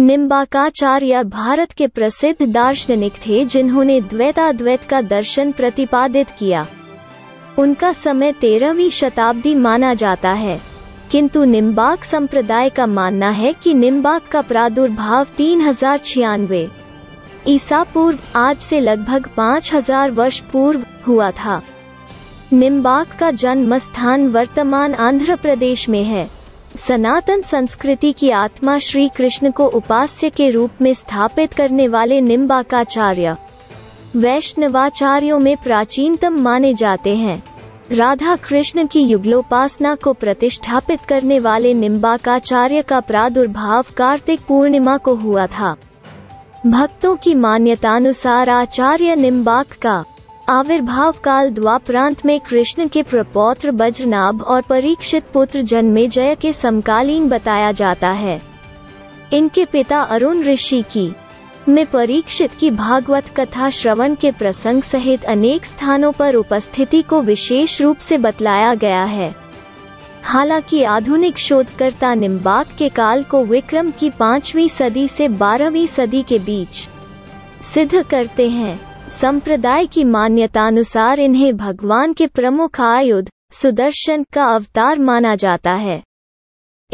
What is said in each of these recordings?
निम्बाकाचार्य भारत के प्रसिद्ध दार्शनिक थे जिन्होंने द्वैताद्वैत का दर्शन प्रतिपादित किया उनका समय तेरहवीं शताब्दी माना जाता है किंतु निम्बाक संप्रदाय का मानना है कि निम्बाक का प्रादुर्भाव तीन हजार छियानवे ईसा पूर्व आज से लगभग पाँच हजार वर्ष पूर्व हुआ था निम्बाक का जन्म स्थान वर्तमान आंध्र प्रदेश में है सनातन संस्कृति की आत्मा श्री कृष्ण को उपास्य के रूप में स्थापित करने वाले निम्बाकाचार्य वैष्णवाचार्यों में प्राचीनतम माने जाते हैं राधा कृष्ण की युगलोपासना को प्रतिष्ठापित करने वाले निम्बाकाचार्य का प्रादुर्भाव कार्तिक पूर्णिमा को हुआ था भक्तों की मान्यतानुसार आचार्य निम्बाक का आविर्भाव काल द्वाप्रांत में कृष्ण के प्रपौत्र बज्रनाभ और परीक्षित पुत्र जय के समकालीन बताया जाता है इनके पिता अरुण ऋषि की में परीक्षित की भागवत कथा श्रवण के प्रसंग सहित अनेक स्थानों पर उपस्थिति को विशेष रूप से बतलाया गया है हालांकि आधुनिक शोधकर्ता निम्बाक के काल को विक्रम की पांचवी सदी से बारहवीं सदी के बीच सिद्ध करते हैं संप्रदाय की मान्यता अनुसार इन्हें भगवान के प्रमुख आयुध सुदर्शन का अवतार माना जाता है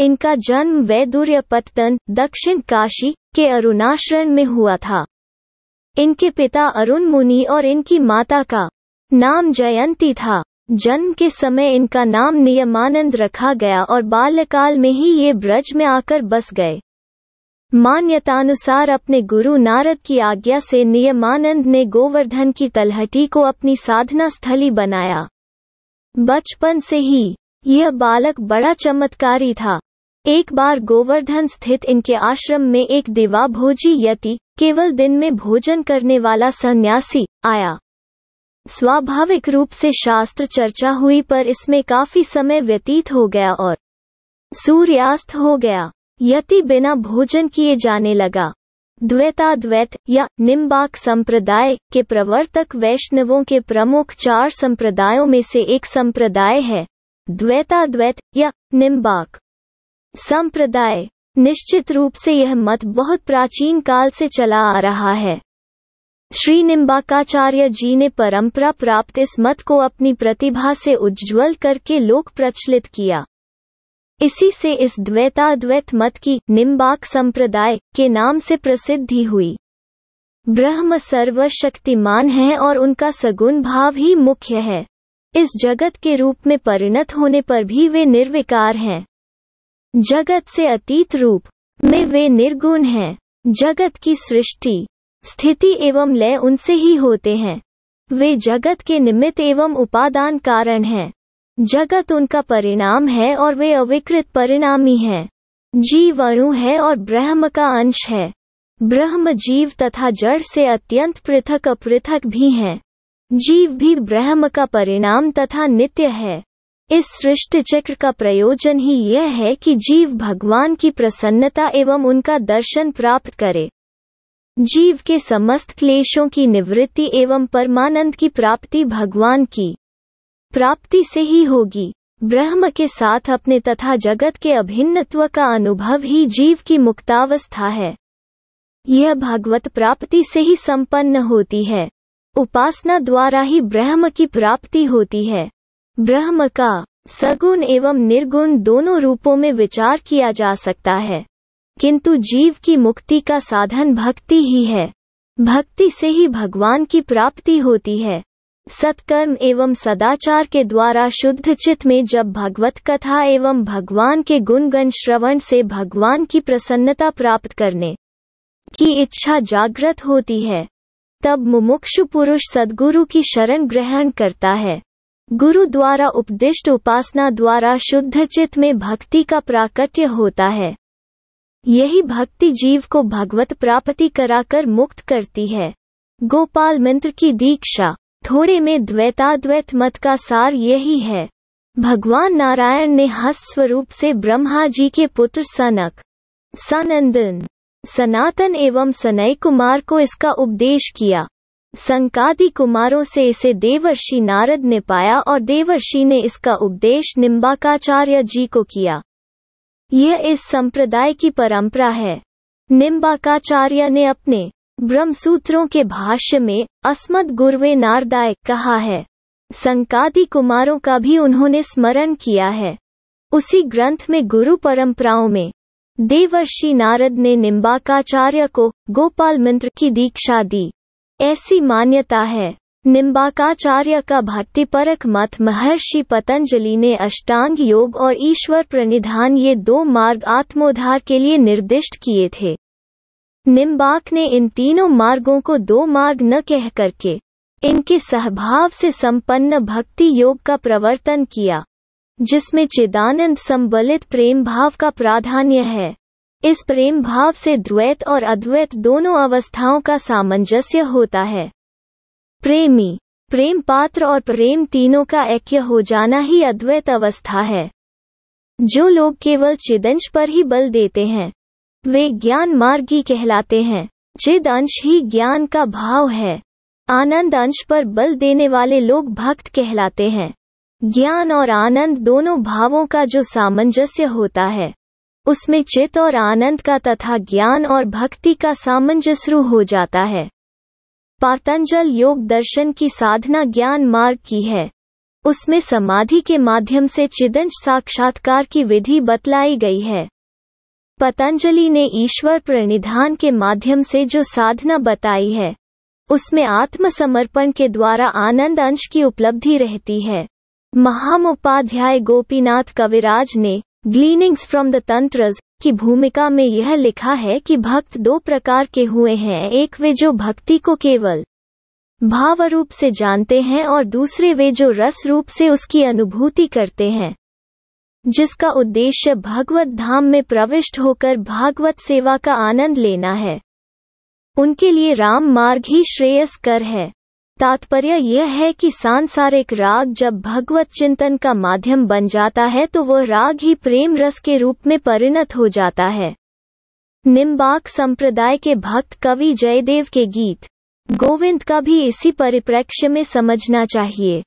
इनका जन्म वैदुर्य पत्तन दक्षिण काशी के अरुणाश्रम में हुआ था इनके पिता अरुण मुनि और इनकी माता का नाम जयंती था जन्म के समय इनका नाम नियमानंद रखा गया और बाल्यकाल में ही ये ब्रज में आकर बस गए मान्यतानुसार अपने गुरु नारद की आज्ञा से नियमानंद ने गोवर्धन की तलहटी को अपनी साधना स्थली बनाया बचपन से ही यह बालक बड़ा चमत्कारी था एक बार गोवर्धन स्थित इनके आश्रम में एक दिवा भोजी यति केवल दिन में भोजन करने वाला सन्यासी आया स्वाभाविक रूप से शास्त्र चर्चा हुई पर इसमें काफी समय व्यतीत हो गया और सूर्यास्त हो गया यति बिना भोजन किए जाने लगा द्वैताद्वैत या निम्बाक संप्रदाय के प्रवर्तक वैष्णवों के प्रमुख चार संप्रदायों में से एक संप्रदाय है द्वैताद्वैत या निम्बाक संप्रदाय निश्चित रूप से यह मत बहुत प्राचीन काल से चला आ रहा है श्री निम्बाकाचार्य जी ने परंपरा प्राप्त इस मत को अपनी प्रतिभा से उज्ज्वल करके लोक प्रचलित किया इसी से इस द्वैताद्वैत मत की निम्बाक संप्रदाय के नाम से प्रसिद्धि हुई ब्रह्म सर्वशक्तिमान है और उनका सगुण भाव ही मुख्य है इस जगत के रूप में परिणत होने पर भी वे निर्विकार हैं जगत से अतीत रूप में वे निर्गुण हैं जगत की सृष्टि स्थिति एवं लय उनसे ही होते हैं वे जगत के निमित्त एवं उपादान कारण हैं जगत उनका परिणाम है और वे अविकृत परिणामी हैं जीव अणु है और ब्रह्म का अंश है ब्रह्म जीव तथा जड़ से अत्यंत पृथक अपृथक भी हैं जीव भी ब्रह्म का परिणाम तथा नित्य है इस सृष्टि चक्र का प्रयोजन ही यह है कि जीव भगवान की प्रसन्नता एवं उनका दर्शन प्राप्त करे जीव के समस्त क्लेशों की निवृत्ति एवं परमानंद की प्राप्ति भगवान की प्राप्ति से ही होगी ब्रह्म के साथ अपने तथा जगत के अभिन्नत्व का अनुभव ही जीव की मुक्तावस्था है यह भगवत प्राप्ति से ही संपन्न होती है उपासना द्वारा ही ब्रह्म की प्राप्ति होती है ब्रह्म का सगुण एवं निर्गुण दोनों रूपों में विचार किया जा सकता है किंतु जीव की मुक्ति का साधन भक्ति ही है भक्ति से ही भगवान की प्राप्ति होती है सत्कर्म एवं सदाचार के द्वारा शुद्ध चित्त में जब भगवत कथा एवं भगवान के गुणगण श्रवण से भगवान की प्रसन्नता प्राप्त करने की इच्छा जागृत होती है तब मुमुक्षु पुरुष सदगुरु की शरण ग्रहण करता है गुरु द्वारा उपदिष्ट उपासना द्वारा शुद्ध चित्त में भक्ति का प्राकट्य होता है यही भक्ति जीव को भगवत प्राप्ति कराकर मुक्त करती है गोपाल मंत्र की दीक्षा थोड़े में द्वैताद्वैत मत का सार यही है भगवान नारायण ने हस्त स्वरूप से ब्रह्मा जी के पुत्र सनक सनंदन सनातन एवं सनय कुमार को इसका उपदेश किया संकादि कुमारों से इसे देवर्षि नारद ने पाया और देवर्षि ने इसका उपदेश निम्बाकाचार्य जी को किया यह इस संप्रदाय की परंपरा है निम्बाकाचार्य ने अपने ब्रह्मसूत्रों के भाष्य में अस्मद गुरवे नारदाय कहा है संकादी कुमारों का भी उन्होंने स्मरण किया है उसी ग्रंथ में गुरु परंपराओं में देवर्षि नारद ने निम्बाकाचार्य को गोपाल मंत्र की दीक्षा दी ऐसी मान्यता है निम्बाकाचार्य का भक्तिपरक मत महर्षि पतंजलि ने अष्टांग योग और ईश्वर प्रणिधान ये दो मार्ग आत्मोद्धार के लिए निर्दिष्ट किए थे निम्बाक ने इन तीनों मार्गों को दो मार्ग न कह करके इनके सहभाव से संपन्न भक्ति योग का प्रवर्तन किया जिसमें चिदानंद संबलित प्रेम भाव का प्राधान्य है इस प्रेम भाव से द्वैत और अद्वैत दोनों अवस्थाओं का सामंजस्य होता है प्रेमी प्रेम पात्र और प्रेम तीनों का ऐक्य हो जाना ही अद्वैत अवस्था है जो लोग केवल चिदंश पर ही बल देते हैं वे ज्ञान मार्गी कहलाते हैं चिद अंश ही ज्ञान का भाव है आनंद अंश पर बल देने वाले लोग भक्त कहलाते हैं ज्ञान और आनंद दोनों भावों का जो सामंजस्य होता है उसमें चित और आनंद का तथा ज्ञान और भक्ति का सामंजस्यू हो जाता है पातंजल योग दर्शन की साधना ज्ञान मार्ग की है उसमें समाधि के माध्यम से चिदंश साक्षात्कार की विधि बतलाई गई है पतंजलि ने ईश्वर प्रणिधान के माध्यम से जो साधना बताई है उसमें आत्मसमर्पण के द्वारा आनंद अंश की उपलब्धि रहती है महामोपाध्याय गोपीनाथ कविराज ने ग्लीनिंग्स फ्रॉम द तंत्रज की भूमिका में यह लिखा है कि भक्त दो प्रकार के हुए हैं एक वे जो भक्ति को केवल भाव रूप से जानते हैं और दूसरे वे जो रस रूप से उसकी अनुभूति करते हैं जिसका उद्देश्य भागवत धाम में प्रविष्ट होकर भागवत सेवा का आनंद लेना है उनके लिए राम मार्ग ही श्रेयस्कर है तात्पर्य यह है कि सांसारिक राग जब भगवत चिंतन का माध्यम बन जाता है तो वह राग ही प्रेम रस के रूप में परिणत हो जाता है निम्बाक संप्रदाय के भक्त कवि जयदेव के गीत गोविंद का भी इसी परिप्रेक्ष्य में समझना चाहिए